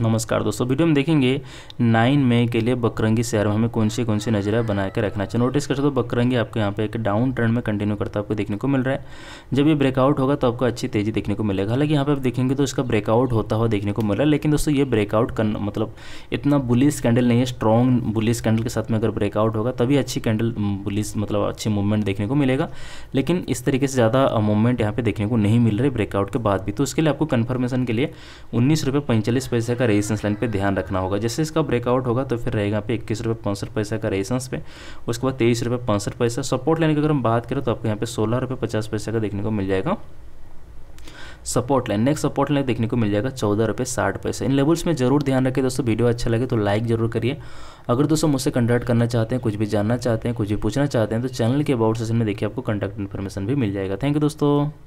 नमस्कार दोस्तों वीडियो में देखेंगे नाइन मई के लिए बकरंगी शेयर में हमें कौन सी कौन सी नजरिया बना के रखना चाहिए नोटिस कर सकते हो तो बकरंगी आपको यहाँ पे एक डाउन ट्रेंड में कंटिन्यू करता आपको देखने को मिल रहा है जब ये ब्रेकआउट होगा तो आपको अच्छी तेजी देखने को मिलेगा हालांकि यहाँ पे आप देखेंगे तो इसका ब्रेकआउट होता हुआ देखने को मिल रहा है लेकिन दोस्तों ये ब्रेकआउट मतलब इतना बुलिस कैंडल नहीं है स्ट्रॉन्ग बुलिस कैंडल के साथ में अगर ब्रेकआउट होगा तभी अच्छी कैंडल बुलिस मतलब अच्छी मूवमेंट देखने को मिलेगा लेकिन इस तरीके से ज़्यादा मूवमेंट यहाँ पे देखने को नहीं मिल रही ब्रेकआउट के बाद भी तो उसके लिए आपको कन्फर्मेशन के लिए उन्नीस रुपये पैंतालीस पैसे का का रेजिस्टेंस लाइन पे ध्यान रखना होगा जैसे इसका ब्रेकआउट होगा तो फिर रहेगा पे इक्कीस रुपये पैंसठ पैसा का रेजिस्टेंस पे उसके बाद तेईस रुपये पैंसठ पैसा सपोर्ट लाइन की अगर हम बात करें तो आपको यहाँ पे सोलह रुपये पचास पैसा का देखने को मिल जाएगा support line next support line देखने को मिल जाएगा चौदह रुपये साठ पैसे इन लेवल्स में जरूर ध्यान रखें दोस्तों वीडियो अच्छा लगे तो लाइक जरूर करिए अगर दोस्तों मुझसे कंटैक्ट करना चाहते हैं कुछ भी जानना चाहते हैं कुछ भी पूछना चाहते हैं तो चैनल के अबाउट सेशन में देखिए आपको कंटैक्ट इन्फॉर्मेशन भी मिल जाएगा थैंक यू दोस्तों